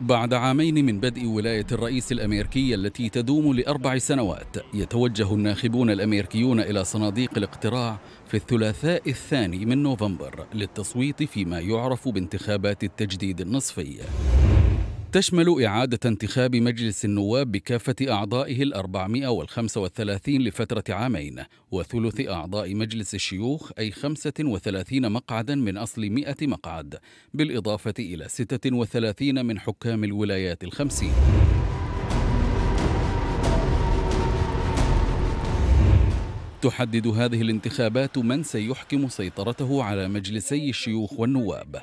بعد عامين من بدء ولاية الرئيس الأمريكي التي تدوم لأربع سنوات يتوجه الناخبون الأمريكيون إلى صناديق الاقتراع في الثلاثاء الثاني من نوفمبر للتصويت فيما يعرف بانتخابات التجديد النصفي تشمل إعادة انتخاب مجلس النواب بكافة أعضائه ال 435 لفترة عامين وثلث أعضاء مجلس الشيوخ أي 35 مقعدا من أصل 100 مقعد بالإضافة إلى 36 من حكام الولايات الخمسين تحدد هذه الانتخابات من سيحكم سيطرته على مجلسي الشيوخ والنواب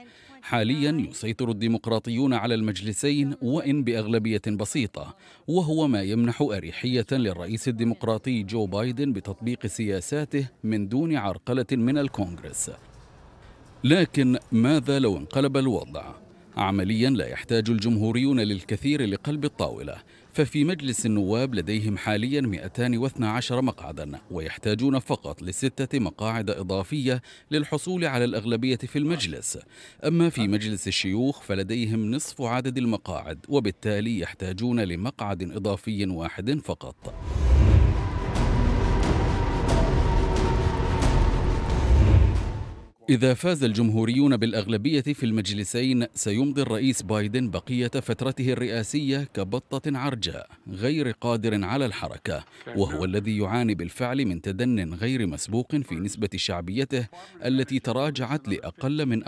حاليا يسيطر الديمقراطيون على المجلسين وإن بأغلبية بسيطة وهو ما يمنح أريحية للرئيس الديمقراطي جو بايدن بتطبيق سياساته من دون عرقلة من الكونغرس لكن ماذا لو انقلب الوضع؟ عمليا لا يحتاج الجمهوريون للكثير لقلب الطاولة ففي مجلس النواب لديهم حاليا 212 مقعدا ويحتاجون فقط لستة مقاعد إضافية للحصول على الأغلبية في المجلس أما في مجلس الشيوخ فلديهم نصف عدد المقاعد وبالتالي يحتاجون لمقعد إضافي واحد فقط إذا فاز الجمهوريون بالأغلبية في المجلسين سيمضي الرئيس بايدن بقية فترته الرئاسية كبطة عرجاء غير قادر على الحركة وهو الذي يعاني بالفعل من تدن غير مسبوق في نسبة شعبيته التي تراجعت لأقل من 40%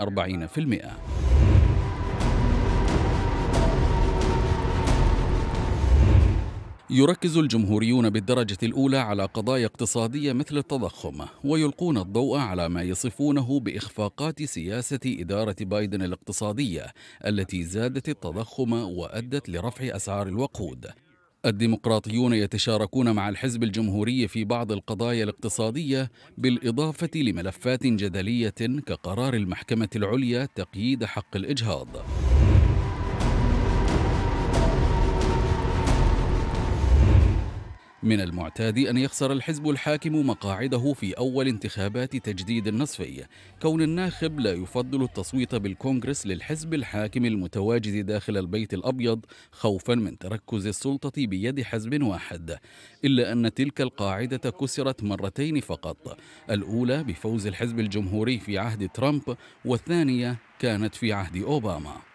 يركز الجمهوريون بالدرجة الأولى على قضايا اقتصادية مثل التضخم ويلقون الضوء على ما يصفونه بإخفاقات سياسة إدارة بايدن الاقتصادية التي زادت التضخم وأدت لرفع أسعار الوقود الديمقراطيون يتشاركون مع الحزب الجمهوري في بعض القضايا الاقتصادية بالإضافة لملفات جدلية كقرار المحكمة العليا تقييد حق الإجهاض من المعتاد أن يخسر الحزب الحاكم مقاعده في أول انتخابات تجديد النصفي كون الناخب لا يفضل التصويت بالكونغرس للحزب الحاكم المتواجد داخل البيت الأبيض خوفا من تركز السلطة بيد حزب واحد إلا أن تلك القاعدة كسرت مرتين فقط الأولى بفوز الحزب الجمهوري في عهد ترامب والثانية كانت في عهد أوباما